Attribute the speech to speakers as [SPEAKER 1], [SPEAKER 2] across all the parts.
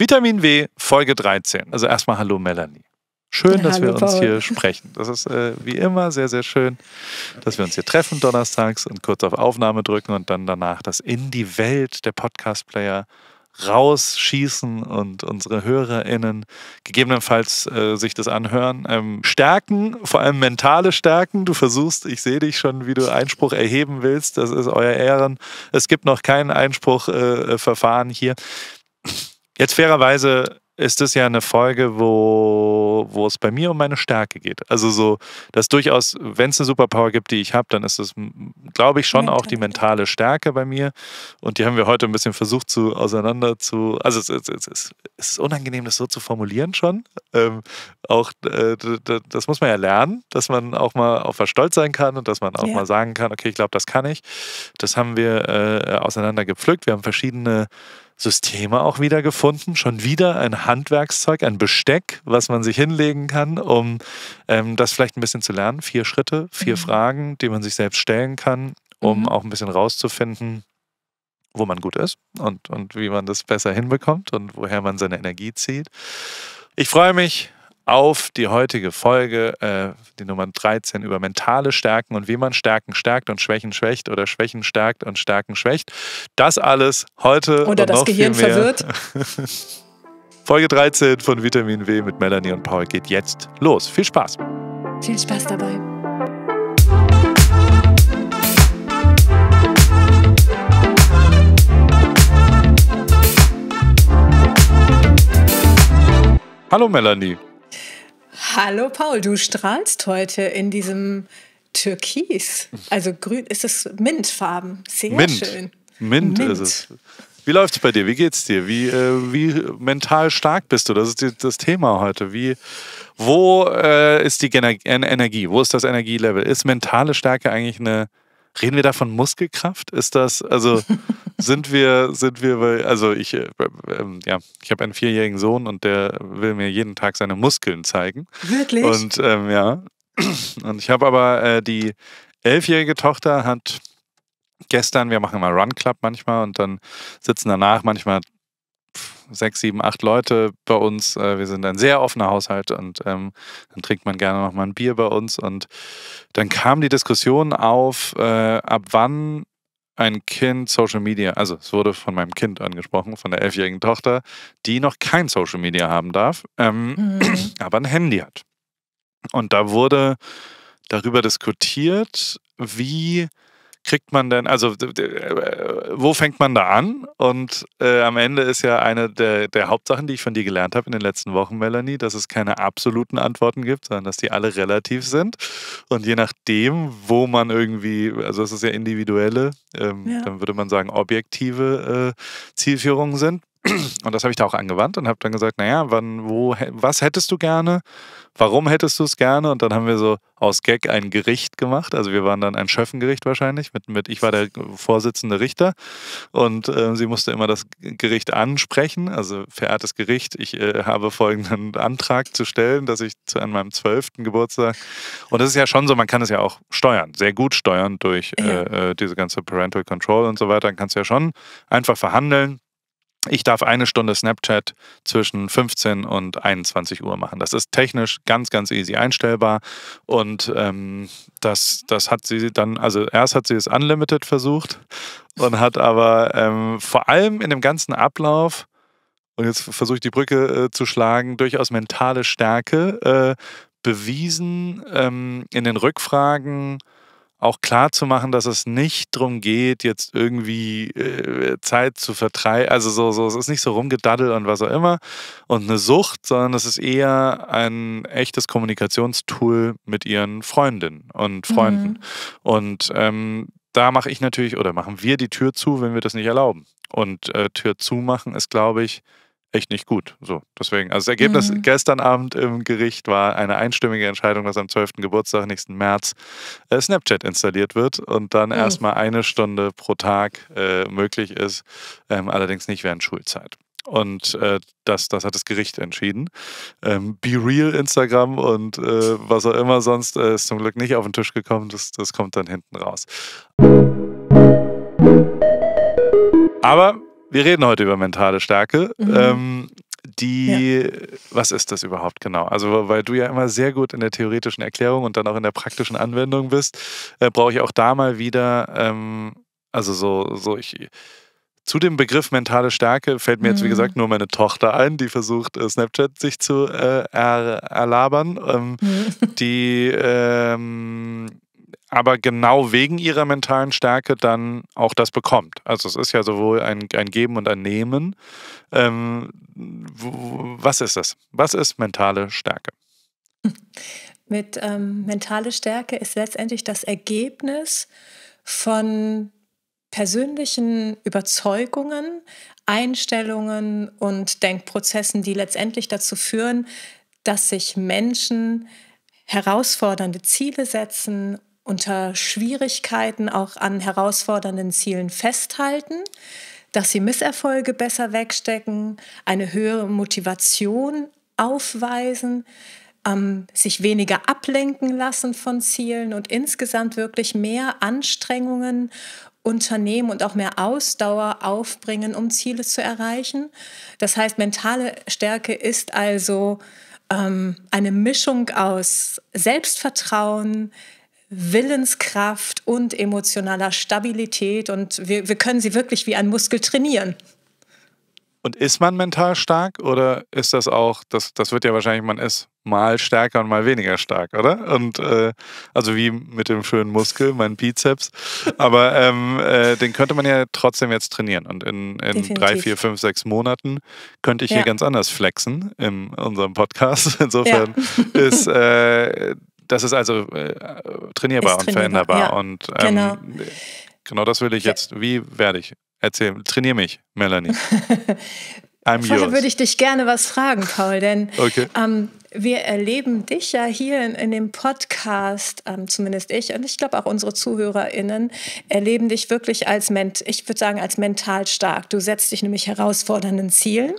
[SPEAKER 1] Vitamin W, Folge 13. Also erstmal hallo Melanie. Schön, dass Hallo, wir uns Paul. hier sprechen. Das ist äh, wie immer sehr, sehr schön, dass wir uns hier treffen donnerstags und kurz auf Aufnahme drücken und dann danach das in die Welt der Podcast-Player rausschießen und unsere HörerInnen gegebenenfalls äh, sich das anhören. Ähm, stärken, vor allem mentale Stärken. Du versuchst, ich sehe dich schon, wie du Einspruch erheben willst. Das ist euer Ehren. Es gibt noch kein Einspruchverfahren äh, hier. Jetzt fairerweise ist das ja eine Folge, wo, wo es bei mir um meine Stärke geht. Also so, dass durchaus, wenn es eine Superpower gibt, die ich habe, dann ist das, glaube ich, schon auch die mentale Stärke bei mir. Und die haben wir heute ein bisschen versucht zu auseinander zu. Also es, es, es, es ist unangenehm, das so zu formulieren schon. Ähm, auch äh, das muss man ja lernen, dass man auch mal auf was stolz sein kann und dass man auch yeah. mal sagen kann, okay, ich glaube, das kann ich. Das haben wir äh, äh auseinander gepflückt. Wir haben verschiedene Systeme auch wieder gefunden. Schon wieder ein Handwerkszeug, ein Besteck, was man sich hinlegen kann, um ähm, das vielleicht ein bisschen zu lernen. Vier Schritte, vier mhm. Fragen, die man sich selbst stellen kann, um mhm. auch ein bisschen rauszufinden, wo man gut ist und, und wie man das besser hinbekommt und woher man seine Energie zieht. Ich freue mich auf die heutige Folge, äh, die Nummer 13, über mentale Stärken und wie man Stärken stärkt und Schwächen schwächt oder Schwächen stärkt und Stärken schwächt. Das alles heute. Oder das Gehirn verwirrt. Folge 13 von Vitamin W mit Melanie und Paul geht jetzt los. Viel Spaß.
[SPEAKER 2] Viel Spaß dabei.
[SPEAKER 1] Hallo Melanie.
[SPEAKER 2] Hallo Paul, du strahlst heute in diesem Türkis. Also grün ist es Mintfarben. Sehr Mint. schön.
[SPEAKER 1] Mint, Mint. ist es. Wie läuft es bei dir? Wie geht's dir? Wie, äh, wie mental stark bist du? Das ist die, das Thema heute. Wie, wo äh, ist die Gener Energie? Wo ist das Energielevel? Ist mentale Stärke eigentlich eine Reden wir da von Muskelkraft? Ist das, also sind wir, sind wir, also ich, äh, ähm, ja, ich habe einen vierjährigen Sohn und der will mir jeden Tag seine Muskeln zeigen.
[SPEAKER 2] Wirklich? Und
[SPEAKER 1] ähm, ja. Und ich habe aber äh, die elfjährige Tochter hat gestern, wir machen immer Run Club manchmal und dann sitzen danach manchmal sechs, sieben, acht Leute bei uns. Äh, wir sind ein sehr offener Haushalt und ähm, dann trinkt man gerne nochmal ein Bier bei uns. Und dann kam die Diskussion auf, äh, ab wann ein Kind Social Media, also es wurde von meinem Kind angesprochen, von der elfjährigen Tochter, die noch kein Social Media haben darf, ähm, mhm. aber ein Handy hat. Und da wurde darüber diskutiert, wie kriegt man denn, also wo fängt man da an? Und äh, am Ende ist ja eine der, der, Hauptsachen, die ich von dir gelernt habe in den letzten Wochen, Melanie, dass es keine absoluten Antworten gibt, sondern dass die alle relativ sind. Und je nachdem, wo man irgendwie, also es ist ja individuelle, ähm, ja. dann würde man sagen, objektive äh, Zielführungen sind. Und das habe ich da auch angewandt und habe dann gesagt, naja, wann, wo, was hättest du gerne? Warum hättest du es gerne? Und dann haben wir so aus Gag ein Gericht gemacht. Also wir waren dann ein Schöffengericht wahrscheinlich. Mit, mit, ich war der vorsitzende Richter und äh, sie musste immer das Gericht ansprechen. Also verehrtes Gericht, ich äh, habe folgenden Antrag zu stellen, dass ich zu, an meinem zwölften Geburtstag. Und das ist ja schon so, man kann es ja auch steuern, sehr gut steuern durch äh, äh, diese ganze Parental Control und so weiter. Dann kannst du ja schon einfach verhandeln ich darf eine Stunde Snapchat zwischen 15 und 21 Uhr machen. Das ist technisch ganz, ganz easy einstellbar. Und ähm, das, das hat sie dann, also erst hat sie es unlimited versucht und hat aber ähm, vor allem in dem ganzen Ablauf, und jetzt versuche ich die Brücke äh, zu schlagen, durchaus mentale Stärke äh, bewiesen ähm, in den Rückfragen auch klar zu machen, dass es nicht darum geht, jetzt irgendwie äh, Zeit zu vertreiben. Also so, so, es ist nicht so rumgedaddel und was auch immer und eine Sucht, sondern es ist eher ein echtes Kommunikationstool mit ihren Freundinnen und Freunden. Mhm. Und ähm, da mache ich natürlich oder machen wir die Tür zu, wenn wir das nicht erlauben. Und äh, Tür zumachen ist, glaube ich, echt nicht gut. So, deswegen. Also das Ergebnis mhm. gestern Abend im Gericht war eine einstimmige Entscheidung, dass am 12. Geburtstag, nächsten März, äh, Snapchat installiert wird und dann mhm. erstmal eine Stunde pro Tag äh, möglich ist, ähm, allerdings nicht während Schulzeit. Und äh, das, das hat das Gericht entschieden. Ähm, Be Real Instagram und äh, was auch immer sonst äh, ist zum Glück nicht auf den Tisch gekommen. Das, das kommt dann hinten raus. Aber wir reden heute über mentale Stärke. Mhm. Ähm, die, ja. was ist das überhaupt genau? Also, weil du ja immer sehr gut in der theoretischen Erklärung und dann auch in der praktischen Anwendung bist, äh, brauche ich auch da mal wieder, ähm, also so, so ich. Zu dem Begriff mentale Stärke fällt mir mhm. jetzt, wie mhm. gesagt, nur meine Tochter ein, die versucht, äh, Snapchat sich zu äh, er, erlabern. Ähm, mhm. Die ähm, aber genau wegen ihrer mentalen Stärke dann auch das bekommt. Also es ist ja sowohl ein, ein Geben und ein Nehmen. Ähm, was ist das? Was ist mentale Stärke?
[SPEAKER 2] Mit ähm, mentale Stärke ist letztendlich das Ergebnis von persönlichen Überzeugungen, Einstellungen und Denkprozessen, die letztendlich dazu führen, dass sich Menschen herausfordernde Ziele setzen unter Schwierigkeiten auch an herausfordernden Zielen festhalten, dass sie Misserfolge besser wegstecken, eine höhere Motivation aufweisen, ähm, sich weniger ablenken lassen von Zielen und insgesamt wirklich mehr Anstrengungen unternehmen und auch mehr Ausdauer aufbringen, um Ziele zu erreichen. Das heißt, mentale Stärke ist also ähm, eine Mischung aus Selbstvertrauen, Willenskraft und emotionaler Stabilität. Und wir, wir können sie wirklich wie ein Muskel trainieren.
[SPEAKER 1] Und ist man mental stark oder ist das auch, das, das wird ja wahrscheinlich, man ist mal stärker und mal weniger stark, oder? Und äh, also wie mit dem schönen Muskel, mein Bizeps. Aber ähm, äh, den könnte man ja trotzdem jetzt trainieren. Und in, in drei, vier, fünf, sechs Monaten könnte ich ja. hier ganz anders flexen in unserem Podcast. Insofern ja. ist äh, das ist also äh, trainierbar ist und veränderbar. Ja. Und ähm, genau. genau das will ich jetzt. Wie werde ich? Erzähl, trainiere mich, Melanie. I'm Vorher yours. würde
[SPEAKER 2] ich dich gerne was fragen, Paul, denn okay. ähm, wir erleben dich ja hier in, in dem Podcast, ähm, zumindest ich und ich glaube auch unsere ZuhörerInnen, erleben dich wirklich als, ment ich würde sagen, als mental stark. Du setzt dich nämlich herausfordernden Zielen.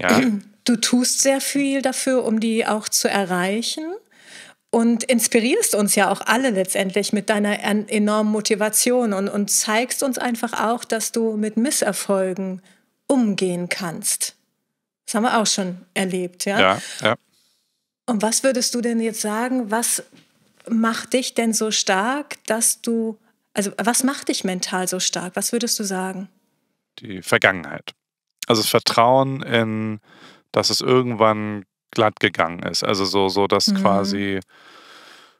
[SPEAKER 2] Ja. Du tust sehr viel dafür, um die auch zu erreichen und inspirierst uns ja auch alle letztendlich mit deiner enormen Motivation und, und zeigst uns einfach auch, dass du mit Misserfolgen umgehen kannst. Das haben wir auch schon erlebt, ja? Ja, ja. Und was würdest du denn jetzt sagen, was macht dich denn so stark, dass du, also was macht dich mental so stark? Was würdest du sagen?
[SPEAKER 1] Die Vergangenheit. Also das Vertrauen in, dass es irgendwann glatt gegangen ist. Also so, so dass mhm. quasi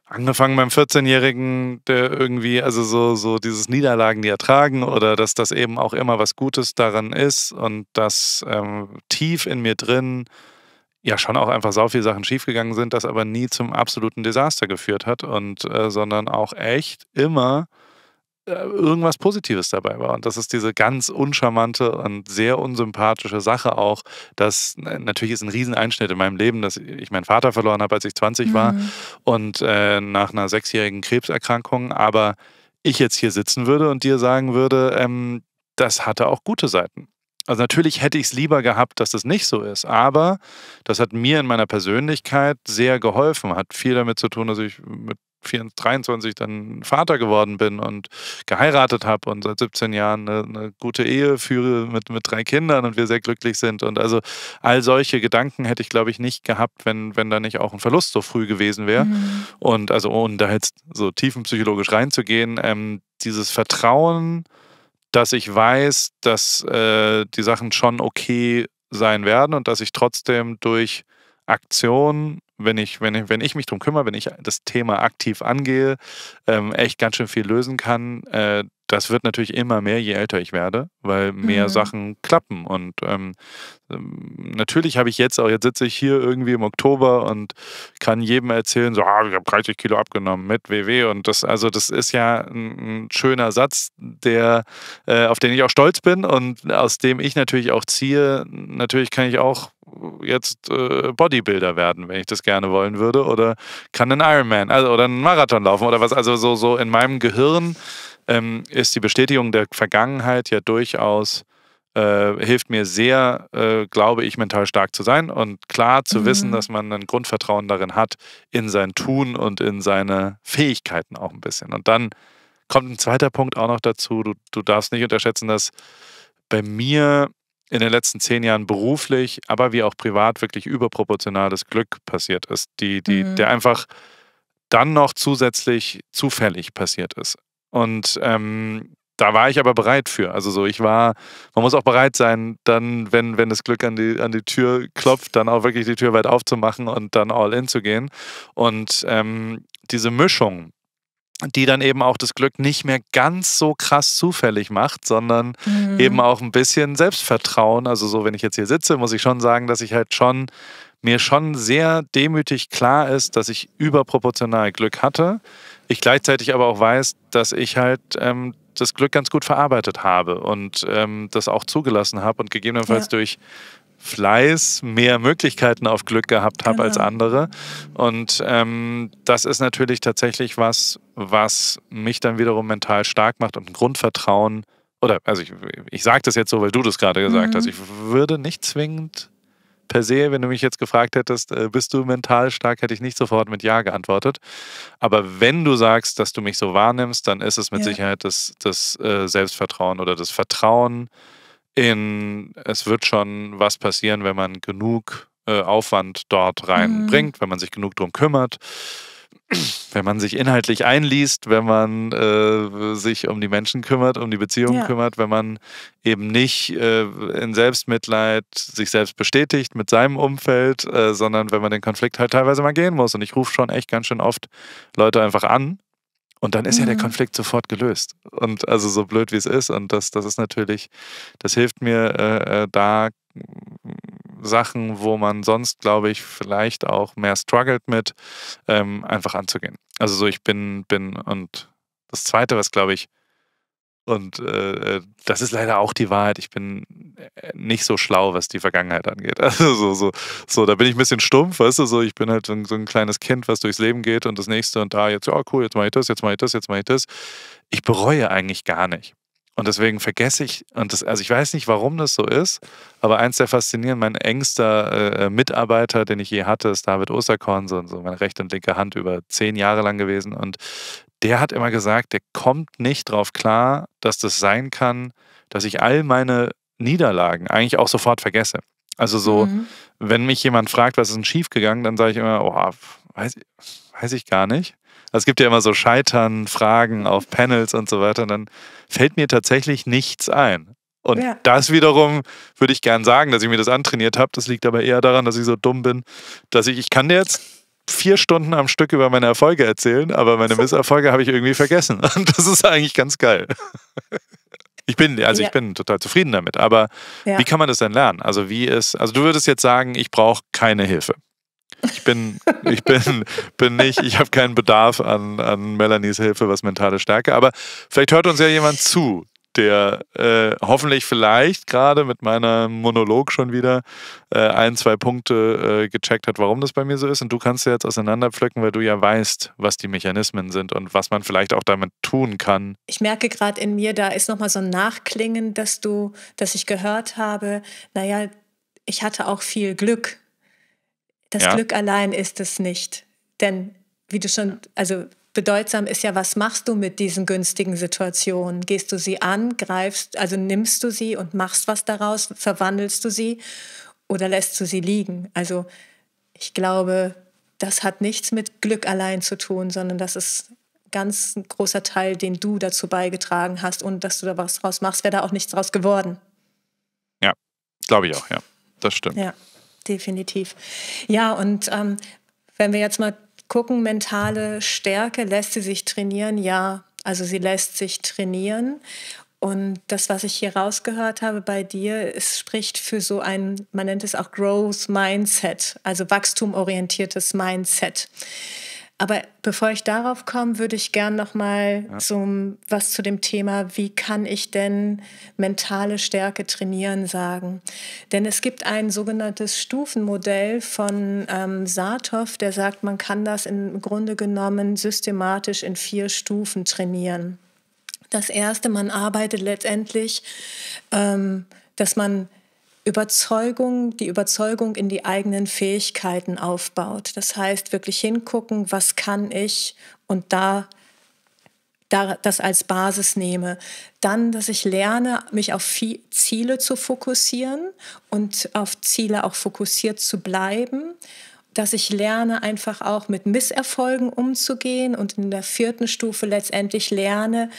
[SPEAKER 1] angefangen beim 14-Jährigen, der irgendwie, also so, so dieses Niederlagen, die ertragen oder dass das eben auch immer was Gutes daran ist und dass ähm, tief in mir drin ja schon auch einfach so viele Sachen schiefgegangen sind, das aber nie zum absoluten Desaster geführt hat und äh, sondern auch echt immer äh, irgendwas Positives dabei war. Und das ist diese ganz uncharmante und sehr unsympathische Sache auch, dass natürlich ist ein Rieseneinschnitt in meinem Leben, dass ich meinen Vater verloren habe, als ich 20 mhm. war und äh, nach einer sechsjährigen Krebserkrankung, aber ich jetzt hier sitzen würde und dir sagen würde, ähm, das hatte auch gute Seiten. Also natürlich hätte ich es lieber gehabt, dass das nicht so ist, aber das hat mir in meiner Persönlichkeit sehr geholfen, hat viel damit zu tun, dass ich mit 23 dann Vater geworden bin und geheiratet habe und seit 17 Jahren eine, eine, gute Ehe führe mit, mit drei Kindern und wir sehr glücklich sind. Und also all solche Gedanken hätte ich, glaube ich, nicht gehabt, wenn, wenn da nicht auch ein Verlust so früh gewesen wäre. Mhm. Und also ohne da jetzt so tiefenpsychologisch reinzugehen, ähm, dieses Vertrauen, dass ich weiß, dass äh, die Sachen schon okay sein werden und dass ich trotzdem durch Aktion, wenn ich, wenn ich, wenn ich mich drum kümmere, wenn ich das Thema aktiv angehe, ähm, echt ganz schön viel lösen kann. Äh, das wird natürlich immer mehr, je älter ich werde, weil mehr mhm. Sachen klappen. Und ähm, ähm, natürlich habe ich jetzt auch, jetzt sitze ich hier irgendwie im Oktober und kann jedem erzählen, so, ah, ich habe 30 Kilo abgenommen mit WW. Und das, also das ist ja ein, schöner Satz, der, äh, auf den ich auch stolz bin und aus dem ich natürlich auch ziehe. Natürlich kann ich auch jetzt äh, Bodybuilder werden, wenn ich das gerne wollen würde, oder kann einen Ironman, also oder einen Marathon laufen oder was. Also so, so in meinem Gehirn ähm, ist die Bestätigung der Vergangenheit ja durchaus äh, hilft mir sehr, äh, glaube ich, mental stark zu sein und klar zu mhm. wissen, dass man ein Grundvertrauen darin hat, in sein Tun und in seine Fähigkeiten auch ein bisschen. Und dann kommt ein zweiter Punkt auch noch dazu. Du, du darfst nicht unterschätzen, dass bei mir in den letzten zehn Jahren beruflich, aber wie auch privat wirklich überproportionales Glück passiert ist, die, die, mhm. der einfach dann noch zusätzlich zufällig passiert ist. Und ähm, da war ich aber bereit für. Also so, ich war, man muss auch bereit sein, dann, wenn, wenn das Glück an die, an die Tür klopft, dann auch wirklich die Tür weit aufzumachen und dann all in zu gehen. Und ähm, diese Mischung, die dann eben auch das Glück nicht mehr ganz so krass zufällig macht, sondern mhm. eben auch ein bisschen Selbstvertrauen. Also so, wenn ich jetzt hier sitze, muss ich schon sagen, dass ich halt schon mir schon sehr demütig klar ist, dass ich überproportional Glück hatte ich gleichzeitig aber auch weiß, dass ich halt ähm, das Glück ganz gut verarbeitet habe und ähm, das auch zugelassen habe und gegebenenfalls ja. durch Fleiß mehr Möglichkeiten auf Glück gehabt habe genau. als andere. Und ähm, das ist natürlich tatsächlich was, was mich dann wiederum mental stark macht und ein Grundvertrauen. Oder, also ich, ich sage das jetzt so, weil du das gerade gesagt mhm. hast. Ich würde nicht zwingend per se, wenn du mich jetzt gefragt hättest, äh, bist du mental stark, hätte ich nicht sofort mit Ja geantwortet. Aber wenn du sagst, dass du mich so wahrnimmst, dann ist es mit ja. Sicherheit das, das äh, Selbstvertrauen oder das Vertrauen in, es wird schon was passieren, wenn man genug äh, Aufwand dort mhm. reinbringt, mhm. wenn man sich genug drum kümmert wenn man sich inhaltlich einliest, wenn man äh, sich um die Menschen kümmert, um die Beziehungen ja. kümmert, wenn man eben nicht äh, in Selbstmitleid sich selbst bestätigt mit seinem Umfeld, äh, sondern wenn man den Konflikt halt teilweise mal gehen muss. Und ich rufe schon echt ganz schön oft Leute einfach an und dann ist mhm. ja der mhm. Konflikt sofort gelöst. Und also so blöd wie es ist. Und das, das ist natürlich, das hilft mir äh, äh da Sachen, wo man sonst, glaube ich, vielleicht auch mehr struggelt mit, ähm, einfach anzugehen. Also so, ich bin, bin und das Zweite, was, glaube ich, und äh, äh das ist leider auch die Wahrheit. Ich bin äh, nicht so schlau, was die Vergangenheit angeht. Also so, so, so, da bin ich ein bisschen stumpf, weißt du, so ich bin halt so ein, so ein kleines Kind, was durchs Leben geht und das nächste und da jetzt, ja oh, cool, jetzt mache ich das, jetzt mache ich das, jetzt mache ich das. Ich bereue eigentlich gar nicht. Und deswegen vergesse ich, und das, also ich weiß nicht, warum das so ist, aber eins der faszinierenden, mein engster äh, äh, Mitarbeiter, den ich je hatte, ist David Osterkorn, so, so meine rechte und linke Hand über zehn Jahre lang gewesen. Und der hat immer gesagt, der kommt nicht drauf klar, dass das sein kann, dass ich all meine Niederlagen eigentlich auch sofort vergesse. Also so, mhm. wenn mich jemand fragt, was ist denn schiefgegangen, dann sage ich immer, oh, weiß, weiß ich gar nicht. Also es gibt ja immer so Scheitern, Fragen auf Panels und so weiter. Und dann fällt mir tatsächlich nichts ein. Und ja. das wiederum würde ich gern sagen, dass ich mir das antrainiert habe. Das liegt aber eher daran, dass ich so dumm bin, dass ich, ich kann dir jetzt vier Stunden am Stück über meine Erfolge erzählen, aber meine Misserfolge habe ich irgendwie vergessen. Und das ist eigentlich ganz geil. Ich bin, also ja. ich bin total zufrieden damit. Aber ja. wie kann man das denn lernen? Also wie ist, also du würdest jetzt sagen, ich brauche keine Hilfe. Ich bin, ich bin, bin nicht, ich habe keinen Bedarf an, an Melanies Hilfe, was mentale Stärke. Aber vielleicht hört uns ja jemand zu, der äh, hoffentlich vielleicht gerade mit meinem Monolog schon wieder äh, ein, zwei Punkte äh, gecheckt hat, warum das bei mir so ist. Und du kannst ja jetzt auseinanderpflücken, weil du ja weißt, was die Mechanismen sind und was man vielleicht auch damit tun kann.
[SPEAKER 2] Ich merke gerade in mir, da ist nochmal so ein Nachklingen, dass du, dass ich gehört habe, naja, ich hatte auch viel Glück das ja. Glück allein ist es nicht. Denn wie du schon, also bedeutsam ist ja, was machst du mit diesen günstigen Situationen? Gehst du sie an, greifst, also nimmst du sie und machst was daraus, verwandelst du sie oder lässt du sie liegen? Also ich glaube, das hat nichts mit Glück allein zu tun, sondern das ist ganz ein großer Teil, den du dazu beigetragen hast und dass du da was draus machst, wäre da auch nichts draus geworden.
[SPEAKER 1] Ja, glaube ich auch, ja. Das stimmt.
[SPEAKER 2] Ja definitiv. Ja, und ähm, wenn wir jetzt mal gucken, mentale Stärke, lässt sie sich trainieren? Ja, also sie lässt sich trainieren. Und das, was ich hier rausgehört habe bei dir, es spricht für so ein, man nennt es auch Growth Mindset, also wachstumorientiertes Mindset. Aber bevor ich darauf komme, würde ich gern noch mal ja. zum was zu dem Thema, wie kann ich denn mentale Stärke trainieren sagen? Denn es gibt ein sogenanntes Stufenmodell von ähm, Saathoff, der sagt, man kann das im Grunde genommen systematisch in vier Stufen trainieren. Das erste, man arbeitet letztendlich, ähm, dass man Überzeugung, die Überzeugung in die eigenen Fähigkeiten aufbaut. Das heißt, wirklich hingucken, was kann ich und da, da das als Basis nehme. Dann, dass ich lerne, mich auf Ziele zu fokussieren und auf Ziele auch fokussiert zu bleiben dass ich lerne, einfach auch mit Misserfolgen umzugehen und in der vierten Stufe letztendlich lerne,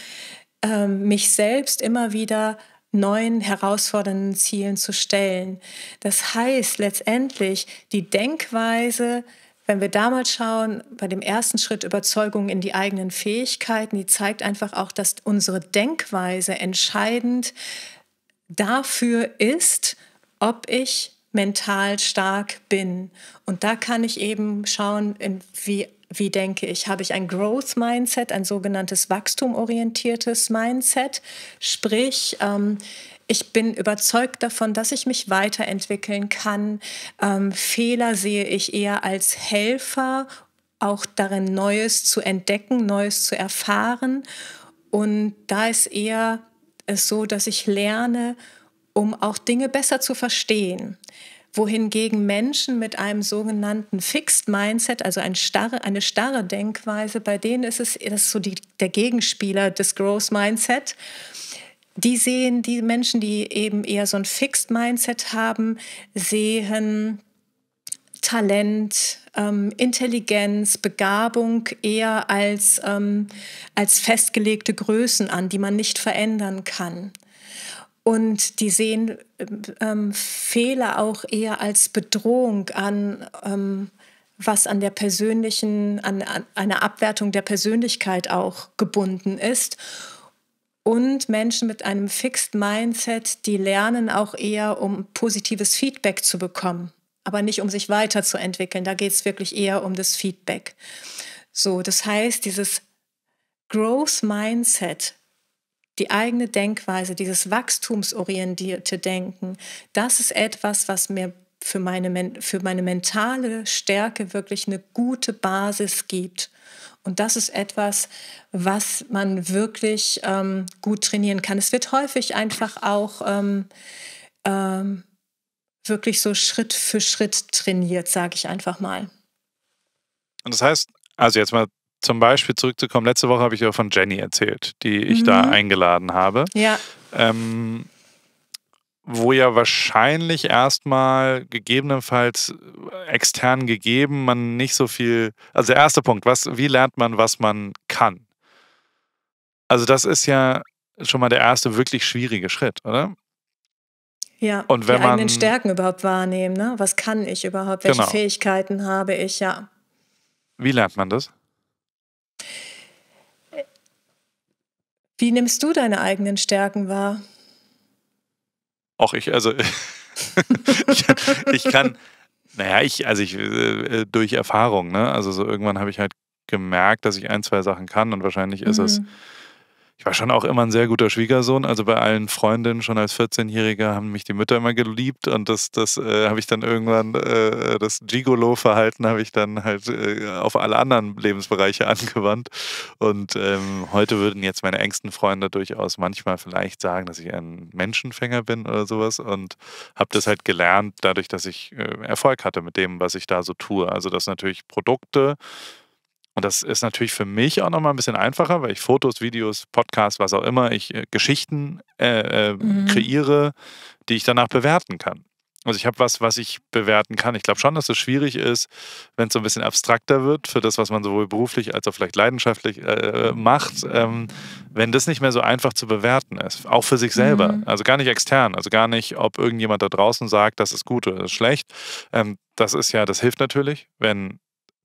[SPEAKER 2] ähm, mich selbst immer wieder zu neuen herausfordernden Zielen zu stellen. Das heißt letztendlich, die Denkweise, wenn wir damals schauen, bei dem ersten Schritt Überzeugung in die eigenen Fähigkeiten, die zeigt einfach auch, dass unsere Denkweise entscheidend dafür ist, ob ich mental stark bin. Und da kann ich eben schauen, wie wie denke ich? Habe ich ein Growth Mindset, ein sogenanntes wachstumorientiertes Mindset? Sprich, ähm, ich bin überzeugt davon, dass ich mich weiterentwickeln kann. Ähm, Fehler sehe ich eher als Helfer, auch darin Neues zu entdecken, Neues zu erfahren. Und da ist eher so, dass ich lerne, um auch Dinge besser zu verstehen wohingegen Menschen mit einem sogenannten Fixed Mindset, also ein starre, eine starre Denkweise, bei denen ist es das ist so die, der Gegenspieler des Growth Mindset. Die sehen, die Menschen, die eben eher so ein Fixed Mindset haben, sehen Talent, ähm, Intelligenz, Begabung eher als, ähm, als festgelegte Größen an, die man nicht verändern kann und die sehen ähm, Fehler auch eher als Bedrohung an, ähm, was an der persönlichen, an, an einer Abwertung der Persönlichkeit auch gebunden ist. Und Menschen mit einem Fixed Mindset, die lernen auch eher, um positives Feedback zu bekommen, aber nicht um sich weiterzuentwickeln. Da geht es wirklich eher um das Feedback. So, das heißt, dieses Growth Mindset die eigene Denkweise, dieses wachstumsorientierte Denken, das ist etwas, was mir für meine, für meine mentale Stärke wirklich eine gute Basis gibt. Und das ist etwas, was man wirklich ähm, gut trainieren kann. Es wird häufig einfach auch ähm, ähm, wirklich so Schritt für Schritt trainiert, sage ich einfach mal.
[SPEAKER 1] Und das heißt, also jetzt mal zum Beispiel zurückzukommen, letzte Woche habe ich ja von Jenny erzählt, die ich mhm. da eingeladen habe. Ja. Ähm, wo ja wahrscheinlich erstmal gegebenenfalls extern gegeben man nicht so viel. Also der erste Punkt, was, wie lernt man, was man kann? Also das ist ja schon mal der erste wirklich schwierige Schritt, oder?
[SPEAKER 2] Ja, und wenn die eigenen den Stärken überhaupt wahrnehmen, ne? Was kann ich überhaupt? Welche genau. Fähigkeiten habe ich, ja.
[SPEAKER 1] Wie lernt man das?
[SPEAKER 2] Wie nimmst du deine eigenen Stärken wahr?
[SPEAKER 1] Auch ich, also
[SPEAKER 2] ich, ich, kann,
[SPEAKER 1] naja, ich, also ich äh, äh, durch Erfahrung, ne? Also so irgendwann habe ich halt gemerkt, dass ich ein, zwei Sachen kann und wahrscheinlich ist mhm. es ich war schon auch immer ein sehr guter Schwiegersohn. Also bei allen Freundinnen, schon als 14-Jähriger, haben mich die Mütter immer geliebt und das, das äh, habe ich dann irgendwann, äh, das Gigolo-Verhalten habe ich dann halt äh, auf alle anderen Lebensbereiche angewandt. Und ähm, heute würden jetzt meine engsten Freunde durchaus manchmal vielleicht sagen, dass ich ein Menschenfänger bin oder sowas und habe das halt gelernt, dadurch, dass ich äh, Erfolg hatte mit dem, was ich da so tue. Also, dass natürlich Produkte und das ist natürlich für mich auch nochmal ein bisschen einfacher, weil ich Fotos, Videos, Podcasts, was auch immer, ich äh, Geschichten äh, äh, mhm. kreiere, die ich danach bewerten kann. Also ich habe was, was ich bewerten kann. Ich glaube schon, dass es schwierig ist, wenn es so ein bisschen abstrakter wird für das, was man sowohl beruflich als auch vielleicht leidenschaftlich äh, äh, macht, ähm, wenn das nicht mehr so einfach zu bewerten ist. Auch für sich selber. Mhm. Also gar nicht extern. Also gar nicht, ob irgendjemand da draußen sagt, das ist gut oder das ist schlecht. Ähm, das ist ja, das hilft natürlich, wenn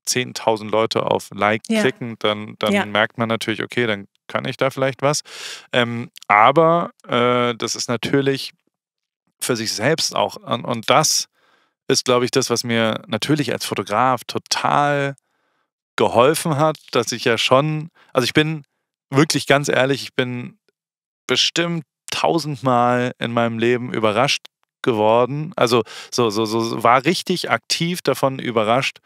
[SPEAKER 1] 10.000 Leute auf Like ja. klicken, dann, dann ja. merkt man natürlich, okay, dann kann ich da vielleicht was. Ähm, aber äh, das ist natürlich für sich selbst auch. Und, und das ist, glaube ich, das, was mir natürlich als Fotograf total geholfen hat, dass ich ja schon, also ich bin wirklich ganz ehrlich, ich bin bestimmt tausendmal in meinem Leben überrascht geworden. Also so, so, so war richtig aktiv davon überrascht,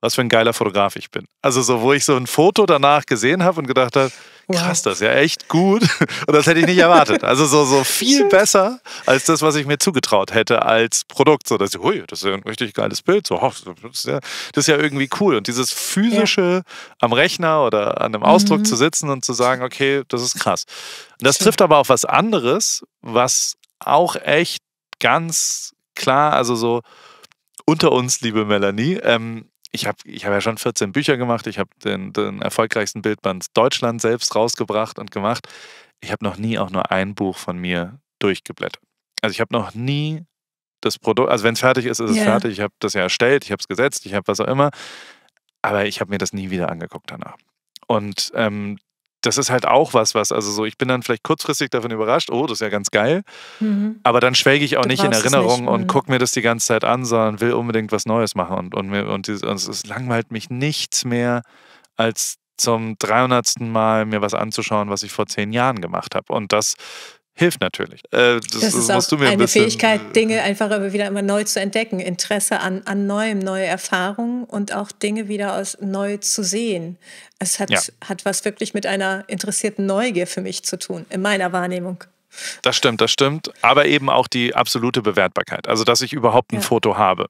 [SPEAKER 1] was für ein geiler Fotograf ich bin. Also so, wo ich so ein Foto danach gesehen habe und gedacht habe, krass, das ist ja echt gut. Und das hätte ich nicht erwartet. Also so, so viel besser als das, was ich mir zugetraut hätte als Produkt. So, dass ich, hui, das ist ja ein richtig geiles Bild. So, das ist ja, das ist ja irgendwie cool. Und dieses physische ja. am Rechner oder an einem Ausdruck mhm. zu sitzen und zu sagen, okay, das ist krass. Und das trifft aber auf was anderes, was auch echt ganz klar, also so unter uns, liebe Melanie, ähm, ich habe ich hab ja schon 14 Bücher gemacht, ich habe den, den, erfolgreichsten Bildband Deutschland selbst rausgebracht und gemacht. Ich habe noch nie auch nur ein Buch von mir durchgeblättert. Also ich habe noch nie das Produkt, also wenn es fertig ist, ist yeah. es fertig. Ich habe das ja erstellt, ich habe es gesetzt, ich habe was auch immer. Aber ich habe mir das nie wieder angeguckt danach. Und ähm, das ist halt auch was, was, also so, ich bin dann vielleicht kurzfristig davon überrascht, oh, das ist ja ganz geil. Mhm. Aber dann schwelge ich auch du nicht in Erinnerung nicht. und mhm. gucke mir das die ganze Zeit an, sondern will unbedingt was Neues machen. Und, und, mir, und, dieses, und also es langweilt mich nichts mehr, als zum 300. Mal mir was anzuschauen, was ich vor zehn Jahren gemacht habe. Und das hilft natürlich. Äh, das, das, ist das auch eine ein bisschen, Fähigkeit,
[SPEAKER 2] Dinge einfach aber wieder immer neu zu entdecken, Interesse an, an Neuem, neue Erfahrungen und auch Dinge wieder aus neu zu sehen. Es hat, ja. hat was wirklich mit einer interessierten Neugier für mich zu tun, in meiner Wahrnehmung.
[SPEAKER 1] Das stimmt, das stimmt. Aber eben auch die absolute Bewertbarkeit. Also, dass ich überhaupt ein ja. Foto habe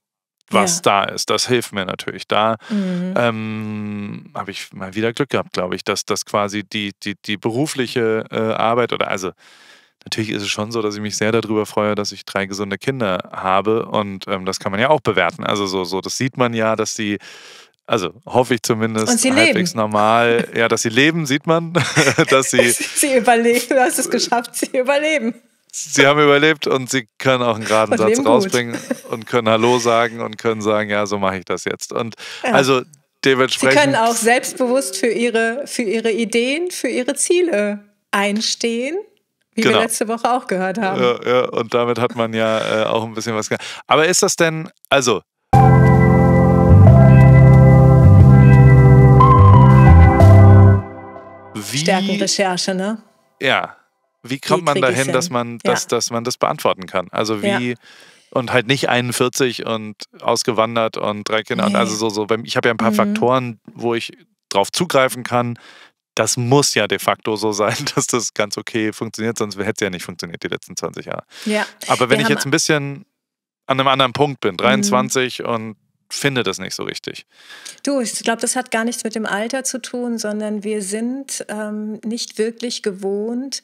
[SPEAKER 1] was ja. da ist. Das hilft mir natürlich. Da mhm. ähm, habe ich mal wieder Glück gehabt, glaube ich, dass das quasi die, die, die berufliche äh, Arbeit oder also natürlich ist es schon so, dass ich mich sehr darüber freue, dass ich drei gesunde Kinder habe. Und ähm, das kann man ja auch bewerten. Also so, so, das sieht man ja, dass sie also hoffe ich zumindest, und sie halbwegs leben. normal. Ja, dass sie leben, sieht man. dass sie,
[SPEAKER 2] sie überleben, du hast es geschafft, sie überleben.
[SPEAKER 1] Sie haben überlebt und sie können auch einen geraden Satz rausbringen gut. und können Hallo sagen und können sagen, ja, so mache ich das jetzt. Und ja. also dementsprechend. Sie können
[SPEAKER 2] auch selbstbewusst für ihre, für ihre Ideen, für ihre Ziele einstehen wie genau. wir letzte Woche auch gehört haben. Ja,
[SPEAKER 1] ja, und damit hat man ja äh, auch ein bisschen was gelernt. Aber ist das denn, also.
[SPEAKER 2] Wie, Stärkenrecherche, ne?
[SPEAKER 1] Ja. Wie kommt wie man dahin, dass man, dass, ja. dass man das beantworten kann? Also wie. Ja. Und halt nicht 41 und ausgewandert und drei Kinder. Nee. Also so, so. Ich habe ja ein paar mhm. Faktoren, wo ich drauf zugreifen kann, das muss ja de facto so sein, dass das ganz okay funktioniert, sonst hätte es ja nicht funktioniert die letzten 20 Jahre.
[SPEAKER 2] Ja. Aber wenn Wir ich jetzt ein
[SPEAKER 1] bisschen an einem anderen Punkt bin, 23 mhm. und finde das nicht so richtig.
[SPEAKER 2] Du, ich glaube, das hat gar nichts mit dem Alter zu tun, sondern wir sind ähm, nicht wirklich gewohnt,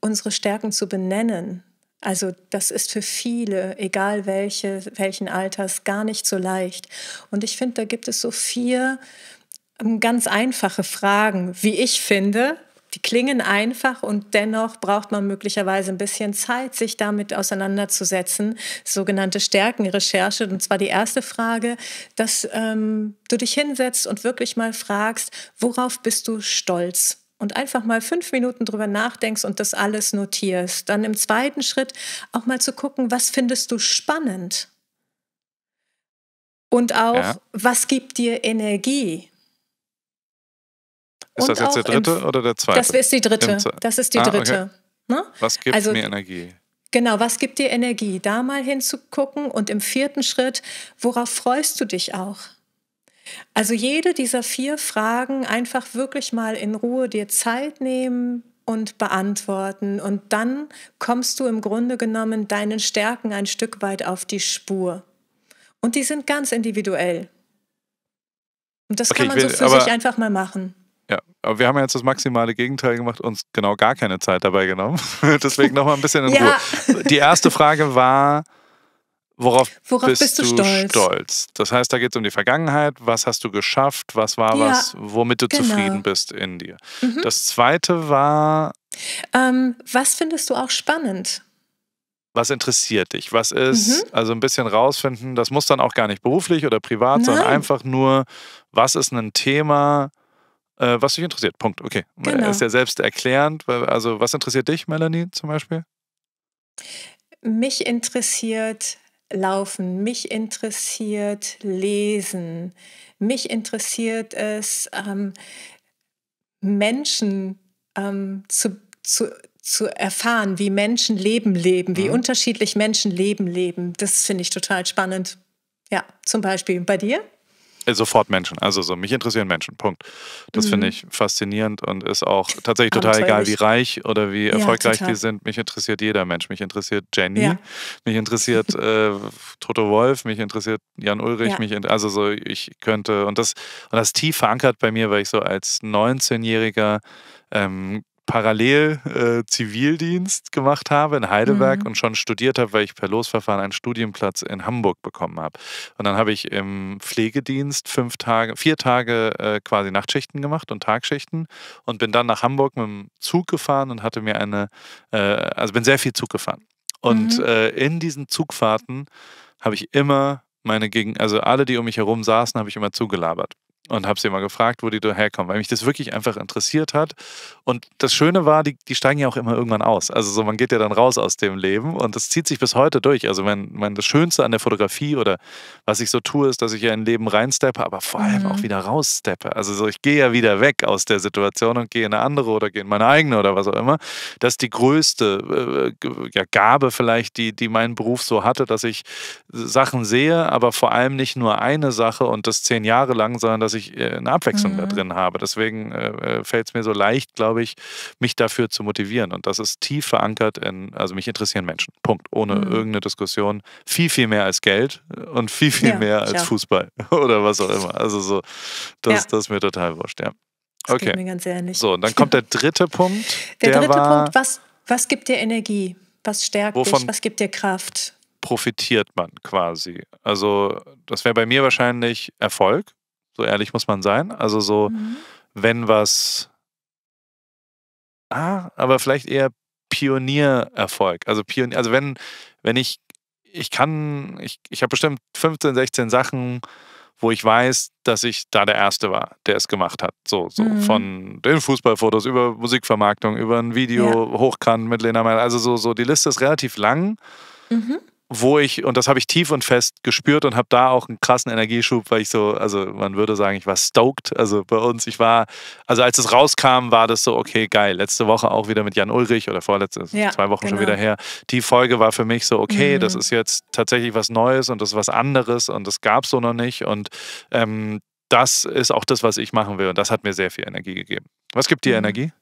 [SPEAKER 2] unsere Stärken zu benennen. Also das ist für viele, egal welche, welchen Alters, gar nicht so leicht. Und ich finde, da gibt es so vier ähm, ganz einfache Fragen, wie ich finde. Die klingen einfach und dennoch braucht man möglicherweise ein bisschen Zeit, sich damit auseinanderzusetzen. Sogenannte Stärkenrecherche. Und zwar die erste Frage, dass ähm, du dich hinsetzt und wirklich mal fragst, worauf bist du stolz? und einfach mal fünf Minuten drüber nachdenkst und das alles notierst. Dann im zweiten Schritt auch mal zu gucken, was findest du spannend? Und auch, ja. was gibt dir Energie? Ist das jetzt der dritte oder der zweite? Das ist die dritte. Das ist die dritte. Ah, okay. Ne? Was gibt also, mir Energie? Genau, was gibt dir Energie? Da mal hinzugucken und im vierten Schritt, worauf freust du dich auch? Also jede dieser vier Fragen einfach wirklich mal in Ruhe dir Zeit nehmen und beantworten und dann kommst du im Grunde genommen deinen Stärken ein Stück weit auf die Spur. Und die sind ganz individuell. Und das okay, kann man will, so für sich einfach mal machen.
[SPEAKER 1] Ja, aber wir haben jetzt das maximale Gegenteil gemacht, uns genau gar keine Zeit dabei genommen. Deswegen nochmal ein bisschen in ja. Ruhe. Die erste Frage war, worauf, worauf bist, bist, du stolz? stolz? Das heißt, da geht es um die Vergangenheit. Was hast du geschafft? Was war ja, was, womit du genau. zufrieden bist in dir? Mhm. Das zweite war.
[SPEAKER 2] Ähm, was findest du auch spannend?
[SPEAKER 1] was interessiert dich? Was ist, mhm. also ein bisschen rausfinden, das muss dann auch gar nicht beruflich oder privat, Nein. sondern einfach nur, was ist ein Thema, äh, was dich interessiert. Punkt. Okay. Genau. Ist ja selbst erklärend. Also, was interessiert dich, Melanie, zum Beispiel?
[SPEAKER 2] Mich interessiert Laufen, mich interessiert Lesen, mich interessiert es, ähm, Menschen ähm, zu, zu, zu erfahren, wie Menschen Leben leben, wie mhm. unterschiedlich Menschen Leben leben. Das finde ich total spannend. Ja, zum Beispiel bei dir?
[SPEAKER 1] Äh, sofort Menschen. Also so, mich interessieren Menschen. Punkt. Das mhm. finde ich faszinierend und ist auch tatsächlich ah, total egal, wie reich oder wie ja, erfolgreich total. die sind. Mich interessiert jeder Mensch. Mich interessiert Jenny. Ja. Mich interessiert äh, Toto Wolf. Mich interessiert Jan Ulrich. Ja. Mich in, also so, ich könnte und das und das tief verankert bei mir, weil ich so als 19-Jähriger ähm, parallel äh, Zivildienst gemacht habe in Heidelberg mhm. und schon studiert habe, weil ich per Losverfahren einen Studienplatz in Hamburg bekommen habe. Und dann habe ich im Pflegedienst fünf Tage, vier Tage äh, quasi Nachtschichten gemacht und Tagschichten und bin dann nach Hamburg mit dem Zug gefahren und hatte mir eine, äh, also bin sehr viel Zug gefahren. Und mhm. Äh, in diesen Zugfahrten habe ich immer meine Gegen, also alle, die um mich herum saßen, habe ich immer zugelabert und habe sie mal gefragt, wo die da herkommen, weil mich das wirklich einfach interessiert hat. Und das Schöne war, die, die steigen ja auch immer irgendwann aus. Also so, man geht ja dann raus aus dem Leben und das zieht sich bis heute durch. Also mein, mein das Schönste an der Fotografie oder was ich so tue, ist, dass ich ja in Leben reinsteppe, aber vor allem mhm. auch wieder raussteppe. Also so, ich gehe ja wieder weg aus der Situation und gehe in eine andere oder gehe in meine eigene oder was auch immer. Das ist die größte äh, ja, Gabe vielleicht, die, die mein Beruf so hatte, dass ich Sachen sehe, aber vor allem nicht nur eine Sache und das zehn Jahre lang, sondern dass ich ich äh, eine Abwechslung mhm. da drin habe. Deswegen äh, äh, fällt es mir so leicht, glaube ich, mich dafür zu motivieren. Und das ist tief verankert in, also mich interessieren Menschen. Punkt. Ohne mhm. irgendeine Diskussion. Viel, viel mehr als Geld und viel, viel ja, mehr als auch. Fußball oder was auch immer. Also so, das, ja. das ist mir total wurscht, ja. Das okay. mir ganz ehrlich. So, und dann kommt der dritte Punkt. Der, der dritte war, Punkt,
[SPEAKER 2] was, was gibt dir Energie? Was stärkt dich? Was gibt dir Kraft?
[SPEAKER 1] profitiert man quasi. Also das wäre bei mir wahrscheinlich Erfolg, so ehrlich muss man sein. Also so, mhm. wenn was. Ah, aber vielleicht eher Pioniererfolg. Also Pionier, also wenn, wenn ich, ich kann, ich, ich habe bestimmt 15, 16 Sachen, wo ich weiß, dass ich da der Erste war, der es gemacht hat. So, so mhm. von den Fußballfotos über Musikvermarktung, über ein Video ja. hochkant mit Lena Meyer. Also so, so, die Liste ist relativ lang. Mhm wo ich, und das habe ich tief und fest gespürt und habe da auch einen krassen Energieschub, weil ich so, also man würde sagen, ich war stoked. Also bei uns, ich war, also als es rauskam, war das so, okay, geil. Letzte Woche auch wieder mit Jan Ulrich oder vorletzte, also ja, zwei Wochen genau. schon wieder her. Die Folge war für mich so, okay, mhm. das ist jetzt tatsächlich was Neues und das ist was anderes und das gab es so noch nicht. Und ähm, das ist auch das, was ich machen will. Und das hat mir sehr viel Energie gegeben. Was gibt dir mhm. Energie?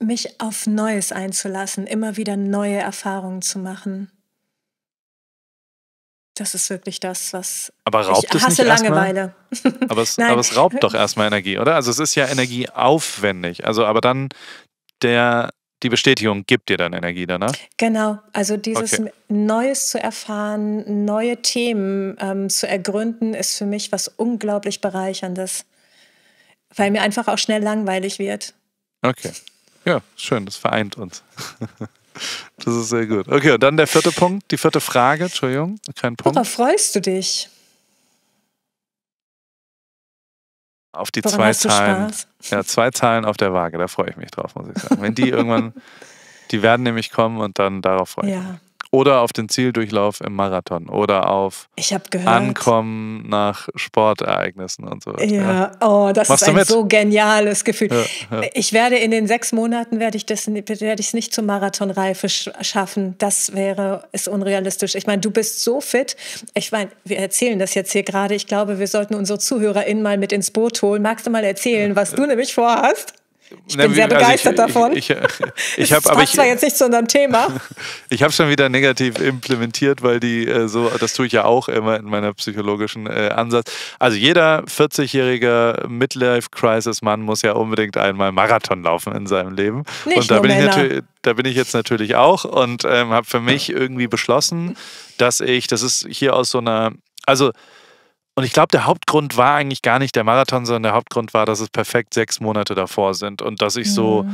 [SPEAKER 2] Mich auf Neues einzulassen, immer wieder neue Erfahrungen zu machen das ist wirklich das, was aber raubt ich es hasse nicht Langeweile.
[SPEAKER 1] Aber es, aber es raubt doch erstmal Energie, oder? Also es ist ja energieaufwendig. Also aber dann der die Bestätigung gibt dir dann Energie danach? Ne?
[SPEAKER 2] Genau, also dieses okay. Neues zu erfahren, neue Themen ähm, zu ergründen, ist für mich was unglaublich bereicherndes, weil mir einfach auch schnell langweilig wird.
[SPEAKER 1] Okay, ja, schön, das vereint uns. Das ist sehr gut. Okay, und dann der vierte Punkt, die vierte Frage, Entschuldigung, kein Punkt.
[SPEAKER 2] Worauf freust du dich?
[SPEAKER 1] Auf die Woran zwei Zahlen. Spaß? Ja, zwei Zahlen auf der Waage, da freue ich mich drauf, muss ich sagen. Wenn die irgendwann, die werden nämlich kommen und dann darauf freue ich ja. mich. Oder auf den Zieldurchlauf im Marathon oder auf Ankommen nach Sportereignissen und so. Ja, oh, das Machst ist ein so
[SPEAKER 2] geniales Gefühl. Ja, ja. Ich werde in den sechs Monaten werde ich das werde ich es nicht zur Marathonreife schaffen. Das wäre ist unrealistisch. Ich meine, du bist so fit. Ich meine, wir erzählen das jetzt hier gerade. Ich glaube, wir sollten unsere ZuhörerInnen mal mit ins Boot holen. Magst du mal erzählen, was du nämlich vorhast? Ich bin sehr also begeistert also
[SPEAKER 1] ich, davon. Ich, ich, hab, das passt zwar jetzt
[SPEAKER 2] nicht zu unserem Thema.
[SPEAKER 1] ich habe schon wieder negativ implementiert, weil die äh, so, das tue ich ja auch immer in meiner psychologischen äh, Ansatz. Also jeder 40-jährige Midlife-Crisis-Mann muss ja unbedingt einmal Marathon laufen in seinem Leben. Nicht Und da nur bin Männer. ich natürlich da bin ich jetzt natürlich auch und ähm, habe für mich irgendwie beschlossen, dass ich, das ist hier aus so einer, also und ich glaube, der Hauptgrund war eigentlich gar nicht der Marathon, sondern der Hauptgrund war, dass es perfekt sechs Monate davor sind und dass ich mhm. so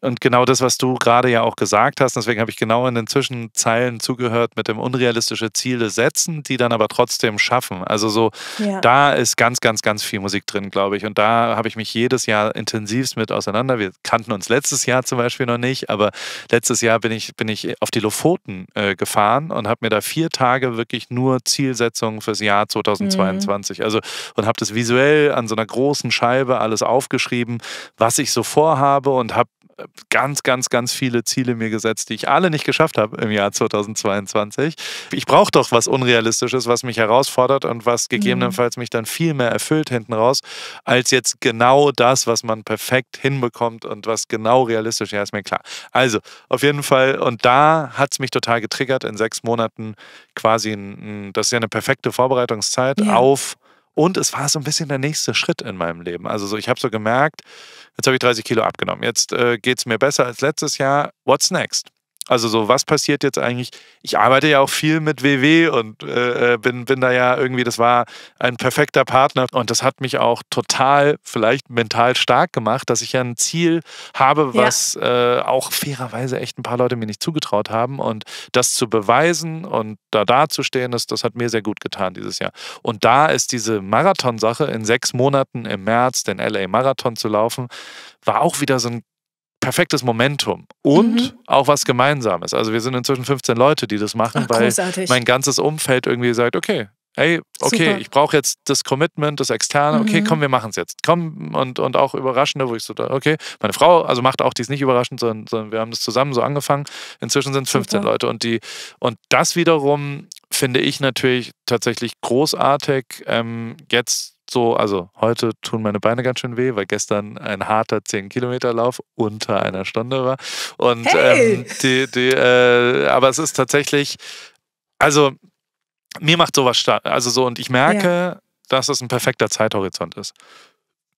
[SPEAKER 1] und genau das, was du gerade ja auch gesagt hast, deswegen habe ich genau in den Zwischenzeilen zugehört mit dem unrealistische Ziele setzen, die dann aber trotzdem schaffen. Also so, ja. da ist ganz, ganz, ganz viel Musik drin, glaube ich. Und da habe ich mich jedes Jahr intensivst mit auseinander. Wir kannten uns letztes Jahr zum Beispiel noch nicht, aber letztes Jahr bin ich, bin ich auf die Lofoten äh, gefahren und habe mir da vier Tage wirklich nur Zielsetzungen fürs Jahr 2022. Mhm. Also und habe das visuell an so einer großen Scheibe alles aufgeschrieben, was ich so vorhabe und habe ganz, ganz, ganz viele Ziele mir gesetzt, die ich alle nicht geschafft habe im Jahr 2022. Ich brauche doch was Unrealistisches, was mich herausfordert und was mhm. gegebenenfalls mich dann viel mehr erfüllt hinten raus, als jetzt genau das, was man perfekt hinbekommt und was genau realistisch ist. Ja, ist mir klar. Also, auf jeden Fall, und da hat es mich total getriggert, in sechs Monaten quasi, ein, das ist ja eine perfekte Vorbereitungszeit yeah. auf und es war so ein bisschen der nächste Schritt in meinem Leben. Also so, ich habe so gemerkt, jetzt habe ich 30 Kilo abgenommen, jetzt äh, geht es mir besser als letztes Jahr. What's next? Also so, was passiert jetzt eigentlich? Ich arbeite ja auch viel mit WW und äh, äh, bin, bin da ja irgendwie, das war ein perfekter Partner und das hat mich auch total vielleicht mental stark gemacht, dass ich ja ein Ziel habe, was ja. äh, auch fairerweise echt ein paar Leute mir nicht zugetraut haben und das zu beweisen und da dazustehen, das, das hat mir sehr gut getan dieses Jahr. Und da ist diese Marathonsache in sechs Monaten im März den LA Marathon zu laufen, war auch wieder so ein perfektes Momentum und mhm. auch was Gemeinsames. Also wir sind inzwischen 15 Leute, die das machen, Ach, weil großartig. mein ganzes Umfeld irgendwie sagt, okay, hey, okay, Super. ich brauche jetzt das Commitment, das Externe, okay, mhm. komm, wir machen es jetzt. Komm, und, und auch Überraschende, wo ich so, okay, meine Frau, also macht auch dies nicht überraschend, sondern, sondern wir haben das zusammen so angefangen. Inzwischen sind es 15 Super. Leute und die, und das wiederum finde ich natürlich tatsächlich großartig, ähm, jetzt so, also heute tun meine Beine ganz schön weh, weil gestern ein harter 10-Kilometer-Lauf unter einer Stunde war. Und hey! ähm, die, die, äh, aber es ist tatsächlich, also mir macht sowas statt. Also so, und ich merke, ja. dass es ein perfekter Zeithorizont ist.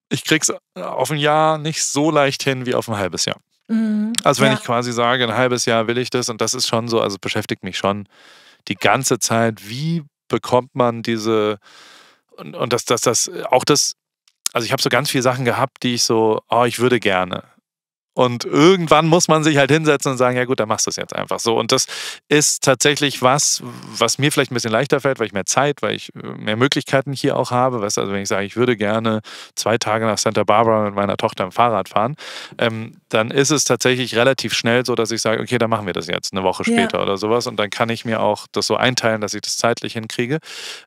[SPEAKER 1] Ich krieg's äh, auf ein Jahr nicht so leicht hin wie auf ein halbes Jahr. Mhm. Also wenn ja. ich quasi sage, ein halbes Jahr will ich das und das ist schon so, also beschäftigt mich schon die ganze Zeit, wie bekommt man diese und, und dass das, das, äh, auch das, also ich habe so ganz viele Sachen gehabt, die ich so, oh, ich würde gerne. Und irgendwann muss man sich halt hinsetzen und sagen, ja gut, dann machst du es jetzt einfach so. Und das ist tatsächlich was, was mir vielleicht ein bisschen leichter fällt, weil ich mehr Zeit, weil ich äh, mehr Möglichkeiten hier auch habe. Weißt, also wenn ich sage, ich würde gerne zwei Tage nach Santa Barbara mit meiner Tochter im Fahrrad fahren, ähm, dann ist es tatsächlich relativ schnell so, dass ich sage, okay, dann machen wir das jetzt eine Woche später ja. oder sowas. Und dann kann ich mir auch das so einteilen, dass ich das zeitlich hinkriege.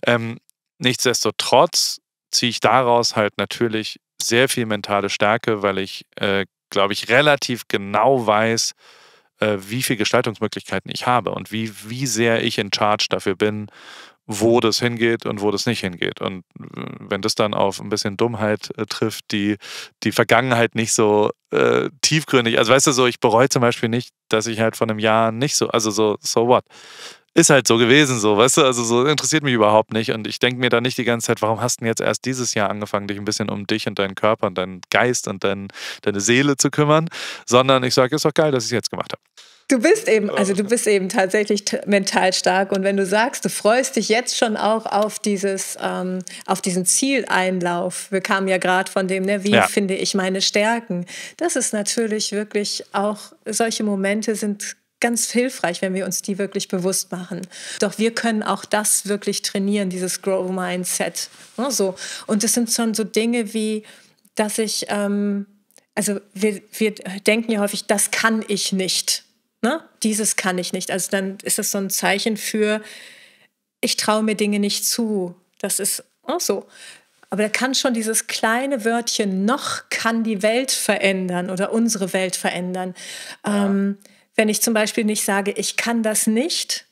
[SPEAKER 1] Ähm, Nichtsdestotrotz ziehe ich daraus halt natürlich sehr viel mentale Stärke, weil ich, äh, glaube ich, relativ genau weiß, äh, wie viele Gestaltungsmöglichkeiten ich habe und wie, wie sehr ich in Charge dafür bin, wo das hingeht und wo das nicht hingeht. Und äh, wenn das dann auf ein bisschen Dummheit äh, trifft, die die Vergangenheit nicht so äh, tiefgründig, also weißt du so, ich bereue zum Beispiel nicht, dass ich halt vor einem Jahr nicht so, also so, so what ist halt so gewesen, so, weißt du, also so interessiert mich überhaupt nicht. Und ich denke mir da nicht die ganze Zeit, warum hast du denn jetzt erst dieses Jahr angefangen, dich ein bisschen um dich und deinen Körper und deinen Geist und dein, deine Seele zu kümmern, sondern ich sage, ist doch geil, dass ich es jetzt gemacht habe.
[SPEAKER 2] Du bist eben, also du bist eben tatsächlich mental stark. Und wenn du sagst, du freust dich jetzt schon auch auf dieses, ähm, auf diesen Zieleinlauf. Wir kamen ja gerade von dem, ne, wie ja. finde ich meine Stärken. Das ist natürlich wirklich auch solche Momente sind ganz hilfreich, wenn wir uns die wirklich bewusst machen. Doch wir können auch das wirklich trainieren, dieses Grow Mindset. Ne, so. Und es sind schon so Dinge wie, dass ich, ähm, also wir, wir denken ja häufig, das kann ich nicht. Ne? Dieses kann ich nicht. Also dann ist das so ein Zeichen für, ich traue mir Dinge nicht zu. Das ist oh, so. Aber da kann schon dieses kleine Wörtchen noch kann die Welt verändern oder unsere Welt verändern. Ja. Ähm, wenn ich zum Beispiel nicht sage, ich kann das nicht,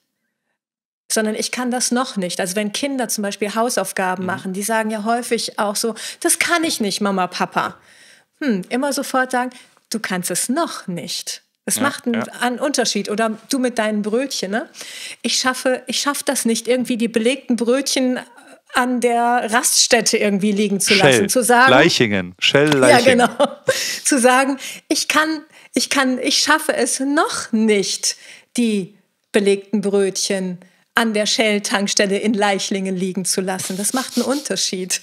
[SPEAKER 2] sondern ich kann das noch nicht. Also wenn Kinder zum Beispiel Hausaufgaben mhm. machen, die sagen ja häufig auch so, das kann ich nicht, Mama, Papa. Hm, immer sofort sagen, du kannst es noch nicht. Es ja, macht einen, ja. einen, Unterschied. Oder du mit deinen Brötchen. Ne? Ich schaffe, ich schaffe das nicht, irgendwie die belegten Brötchen an der Raststätte irgendwie liegen zu Shell, lassen. Zu sagen,
[SPEAKER 1] Leichingen, Shell Leichingen. Ja,
[SPEAKER 2] genau. zu sagen, ich kann ich kann, ich schaffe es noch nicht, die belegten Brötchen an der Shell-Tankstelle in Leichlingen liegen zu lassen. Das macht einen Unterschied.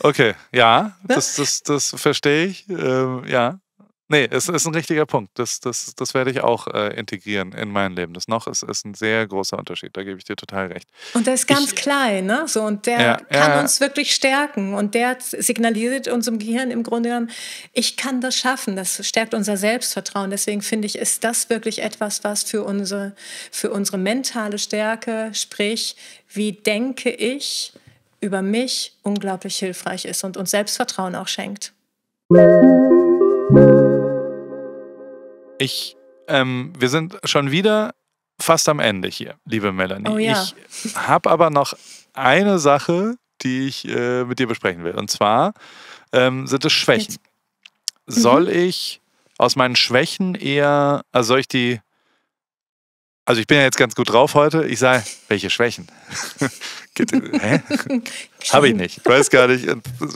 [SPEAKER 1] Okay, ja, ne? das, das, das verstehe ich. Ähm, ja. Nee, es ist ein richtiger Punkt. Das, das, das werde ich auch äh, integrieren in mein Leben. Das noch ist, ist ein sehr großer Unterschied. Da gebe ich dir total recht.
[SPEAKER 2] Und der ist ganz ich, klein, ne? So, und der ja, kann ja. uns wirklich stärken. Und der signalisiert unserem Gehirn im Grunde genommen, ich kann das schaffen. Das stärkt unser Selbstvertrauen. Deswegen finde ich, ist das wirklich etwas, was für unsere, für unsere mentale Stärke, sprich, wie denke ich über mich, unglaublich hilfreich ist und uns Selbstvertrauen auch schenkt.
[SPEAKER 1] Ich, ähm, wir sind schon wieder fast am Ende hier, liebe Melanie. Oh, ja. Ich habe aber noch eine Sache, die ich äh, mit dir besprechen will. Und zwar ähm, sind es Schwächen. Mhm. Soll ich aus meinen Schwächen eher, also soll ich die, also ich bin ja jetzt ganz gut drauf heute, ich sage, welche Schwächen? Hä? Habe ich nicht, weiß gar nicht.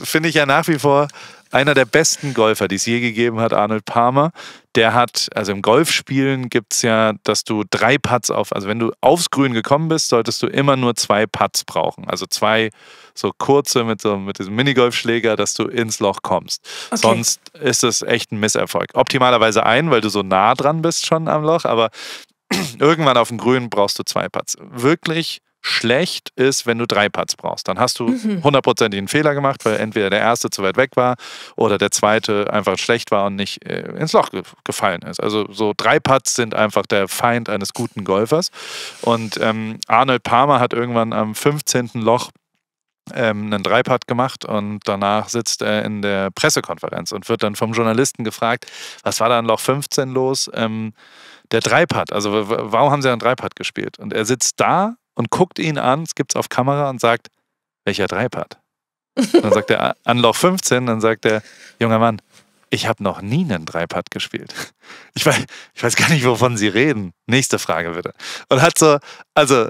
[SPEAKER 1] Finde ich ja nach wie vor einer der besten Golfer, die es je gegeben hat, Arnold Palmer. Der hat, also im Golfspielen gibt es ja, dass du drei Putts auf, also wenn du aufs Grün gekommen bist, solltest du immer nur zwei Putts brauchen. Also zwei so kurze mit, so, mit diesem Minigolfschläger, dass du ins Loch kommst. Okay. Sonst ist es echt ein Misserfolg. Optimalerweise ein, weil du so nah dran bist schon am Loch, aber irgendwann auf dem Grün brauchst du zwei Putts. Wirklich Schlecht ist, wenn du drei Putts brauchst. Dann hast du mhm. hundertprozentigen mhm. Fehler gemacht, weil entweder der erste zu weit weg war oder der zweite einfach schlecht war und nicht äh, ins Loch ge gefallen ist. Also so drei Putts sind einfach der Feind eines guten Golfers. Und ähm, Arnold Palmer hat irgendwann am 15. Loch ähm, einen Dreipad gemacht und danach sitzt er in der Pressekonferenz und wird dann vom Journalisten gefragt, was war da an Loch 15 los? Ähm, der Dreipad, also warum haben sie einen Dreipad gespielt? Und er sitzt da und guckt ihn an, es gibt es auf Kamera und sagt, welcher Dreipart? dann sagt er, Anloch 15, dann sagt er, junger Mann, ich habe noch nie einen Dreipart gespielt. Ich weiß, ich weiß gar nicht, wovon Sie reden. Nächste Frage bitte. Und hat so, also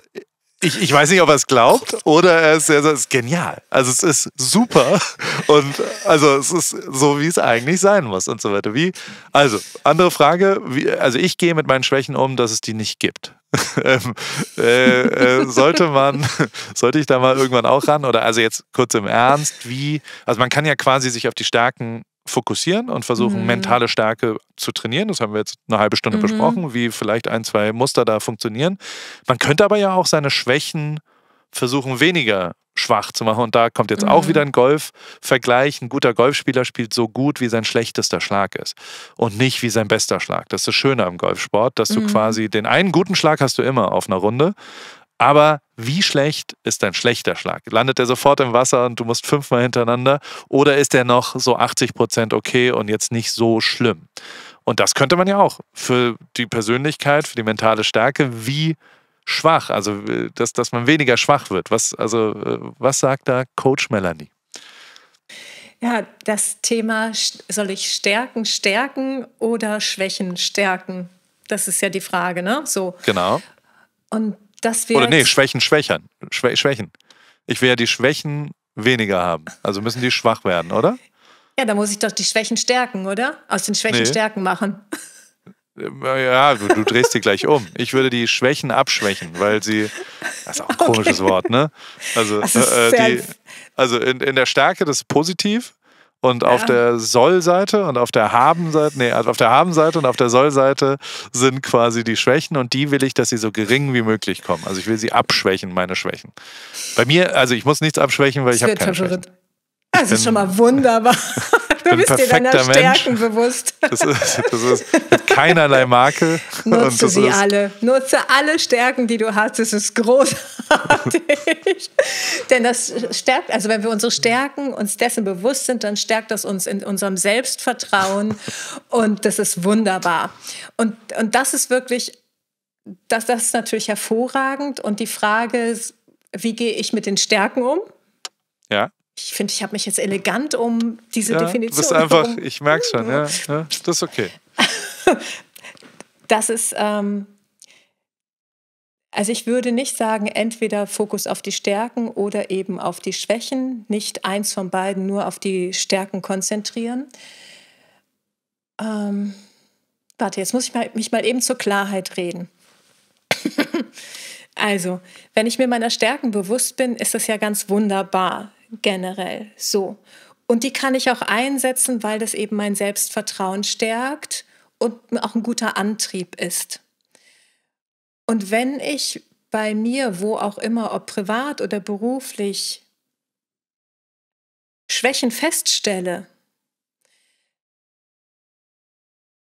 [SPEAKER 1] ich, ich weiß nicht, ob er es glaubt oder er ist, also, er ist genial. Also es ist super und also es ist so, wie es eigentlich sein muss und so weiter. Wie, also andere Frage, wie, also ich gehe mit meinen Schwächen um, dass es die nicht gibt. Ähm, äh, äh, sollte man, sollte ich da mal irgendwann auch ran? Oder also jetzt kurz im Ernst, wie, also man kann ja quasi sich auf die Stärken fokussieren und versuchen, mhm. mentale Stärke zu trainieren. Das haben wir jetzt eine halbe Stunde mhm. besprochen, wie vielleicht ein, zwei Muster da funktionieren. Man könnte aber ja auch seine Schwächen versuchen, weniger schwach zu machen. Und da kommt jetzt mhm. auch wieder ein Golf-Vergleich. Ein guter Golfspieler spielt so gut, wie sein schlechtester Schlag ist und nicht wie sein bester Schlag. Das ist das Schöne am Golfsport, dass du mhm. quasi den einen guten Schlag hast du immer auf einer Runde, aber wie schlecht ist dein schlechter Schlag? Landet er sofort im Wasser und du musst fünfmal hintereinander? Oder ist er noch so 80 Prozent okay und jetzt nicht so schlimm? Und das könnte man ja auch für die Persönlichkeit, für die mentale Stärke, wie schwach, also äh, dass, dass man weniger schwach wird. Was, also, äh, was sagt da Coach Melanie?
[SPEAKER 2] Ja, das Thema, soll ich Stärken stärken oder Schwächen stärken? Das ist ja die Frage, ne? So. Genau. Und dass wir. Oder nee,
[SPEAKER 1] Schwächen schwächern. Schwä Schwächen. Ich will ja die Schwächen weniger haben. Also müssen die schwach werden, oder?
[SPEAKER 2] Ja, da muss ich doch die Schwächen stärken, oder? Aus den Schwächen nee. Stärken machen.
[SPEAKER 1] Ja, du, du drehst die gleich um. Ich würde die Schwächen abschwächen, weil sie. Das ist auch ein okay. komisches Wort, ne? Also, äh, äh die, also in, in der Stärke das Positiv und ja. auf der Soll-Seite und auf der Haben-Seite, nee, also auf der Haben-Seite und auf der Soll-Seite sind quasi die Schwächen und die will ich, dass sie so gering wie möglich kommen. Also ich will sie abschwächen, meine Schwächen. Bei mir, also ich muss nichts abschwächen, weil ich habe keine Schwächen.
[SPEAKER 2] Das ist schon mal wunderbar.
[SPEAKER 1] Du bist dir deiner Mensch. Stärken
[SPEAKER 2] bewusst. Das ist,
[SPEAKER 1] das ist mit keinerlei Makel. Nutze sie alle.
[SPEAKER 2] Nutze alle Stärken, die du hast. Das ist großartig. Denn das stärkt, also wenn wir unsere Stärken uns dessen bewusst sind, dann stärkt das uns in unserem Selbstvertrauen. Und das ist wunderbar. Und, und das ist wirklich, das, das ist natürlich hervorragend. Und die Frage ist, wie gehe ich mit den Stärken um? Ja. Ich finde, ich habe mich jetzt elegant um diese ja, Definition. Du bist einfach, um,
[SPEAKER 1] ich merke schon, ja, mhm. ja, das ist okay.
[SPEAKER 2] das ist, ähm, also ich würde nicht sagen, entweder Fokus auf die Stärken oder eben auf die Schwächen, nicht eins von beiden, nur auf die Stärken konzentrieren. Ähm, warte, jetzt muss ich mal, mich mal eben zur Klarheit reden. also, wenn ich mir meiner Stärken bewusst bin, ist das ja ganz wunderbar generell so. Und die kann ich auch einsetzen, weil das eben mein Selbstvertrauen stärkt und auch ein guter Antrieb ist. Und wenn ich bei mir, wo auch immer, ob privat oder beruflich, Schwächen feststelle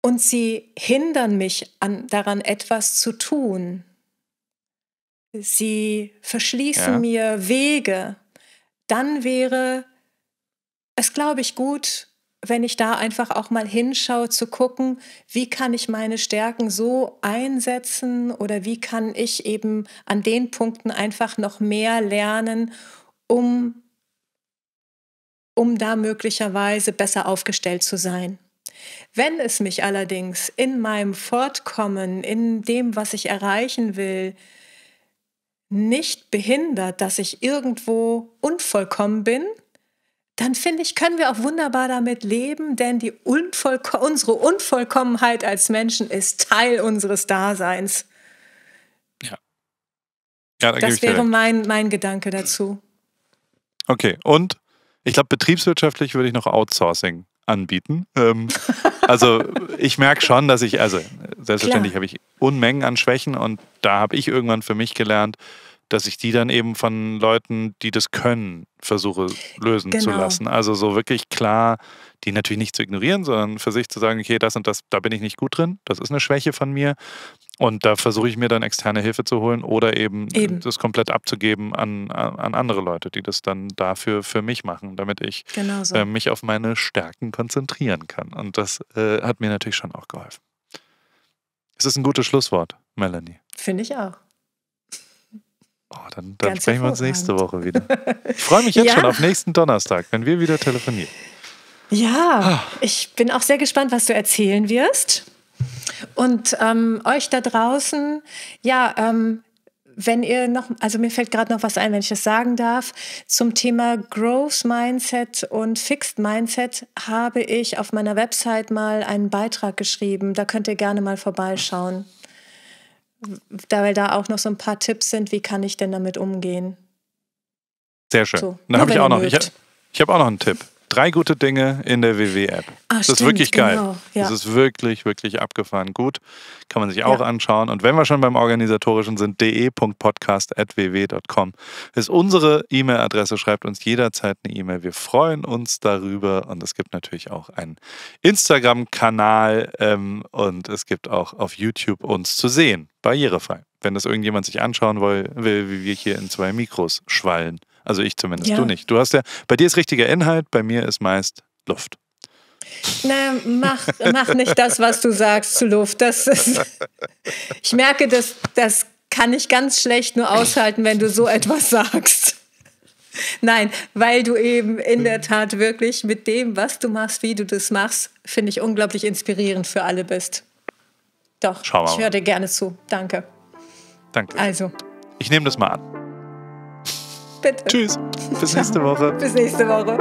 [SPEAKER 2] und sie hindern mich an, daran, etwas zu tun, sie verschließen ja. mir Wege, dann wäre es, glaube ich, gut, wenn ich da einfach auch mal hinschaue, zu gucken, wie kann ich meine Stärken so einsetzen oder wie kann ich eben an den Punkten einfach noch mehr lernen, um, um da möglicherweise besser aufgestellt zu sein. Wenn es mich allerdings in meinem Fortkommen, in dem, was ich erreichen will, nicht behindert, dass ich irgendwo unvollkommen bin, dann finde ich, können wir auch wunderbar damit leben, denn die Unvollko unsere Unvollkommenheit als Menschen ist Teil unseres Daseins. Ja.
[SPEAKER 1] ja da das wäre
[SPEAKER 2] mein, mein Gedanke dazu.
[SPEAKER 1] Okay, und ich glaube, betriebswirtschaftlich würde ich noch Outsourcing anbieten. Ähm, Also ich merke schon, dass ich, also selbstverständlich habe ich Unmengen an Schwächen und da habe ich irgendwann für mich gelernt, dass ich die dann eben von Leuten, die das können, versuche lösen genau. zu lassen. Also so wirklich klar, die natürlich nicht zu ignorieren, sondern für sich zu sagen, okay, das und das, da bin ich nicht gut drin, das ist eine Schwäche von mir. Und da versuche ich mir dann externe Hilfe zu holen oder eben, eben. das komplett abzugeben an, an andere Leute, die das dann dafür für mich machen, damit ich genau äh, mich auf meine Stärken konzentrieren kann. Und das äh, hat mir natürlich schon auch geholfen. Es ist ein gutes Schlusswort, Melanie. Finde ich auch. Oh, dann, dann sprechen wir uns nächste Woche wieder. Ich freue mich jetzt ja. schon auf nächsten Donnerstag, wenn wir wieder telefonieren.
[SPEAKER 2] Ja, ah. ich bin auch sehr gespannt, was du erzählen wirst. Und ähm, euch da draußen, ja, ähm, wenn ihr noch, also mir fällt gerade noch was ein, wenn ich das sagen darf, zum Thema Growth Mindset und Fixed Mindset habe ich auf meiner Website mal einen Beitrag geschrieben. Da könnt ihr gerne mal vorbeischauen. Da, weil da auch noch so ein paar Tipps sind, wie kann ich denn damit umgehen.
[SPEAKER 1] Sehr schön. So, Dann habe ich auch noch. Ich, ich habe auch noch einen Tipp drei gute Dinge in der WW-App.
[SPEAKER 2] Ah, das ist wirklich genau, geil. Genau, ja. Das ist
[SPEAKER 1] wirklich, wirklich abgefahren gut. Kann man sich auch ja. anschauen. Und wenn wir schon beim Organisatorischen sind, de.podcast.ww.com ist unsere E-Mail-Adresse. Schreibt uns jederzeit eine E-Mail. Wir freuen uns darüber. Und es gibt natürlich auch einen Instagram-Kanal ähm, und es gibt auch auf YouTube uns zu sehen. Barrierefrei. Wenn das irgendjemand sich anschauen will wie wir hier in zwei Mikros schwallen. Also ich zumindest, ja. du nicht. Du hast ja, bei dir ist richtiger Inhalt, bei mir ist meist Luft.
[SPEAKER 2] Na, mach, mach nicht das, was du sagst zu Luft. Das ist, ich merke, das, das kann ich ganz schlecht nur aushalten, wenn du so etwas sagst. Nein, weil du eben in der Tat wirklich mit dem, was du machst, wie du das machst, finde ich unglaublich inspirierend für alle bist. Doch, Schau mal ich höre dir gerne zu. Danke. Danke. Also.
[SPEAKER 1] Ich nehme das mal an. Bitte. Tschüss. Bis nächste Woche.
[SPEAKER 2] Bis nächste Woche.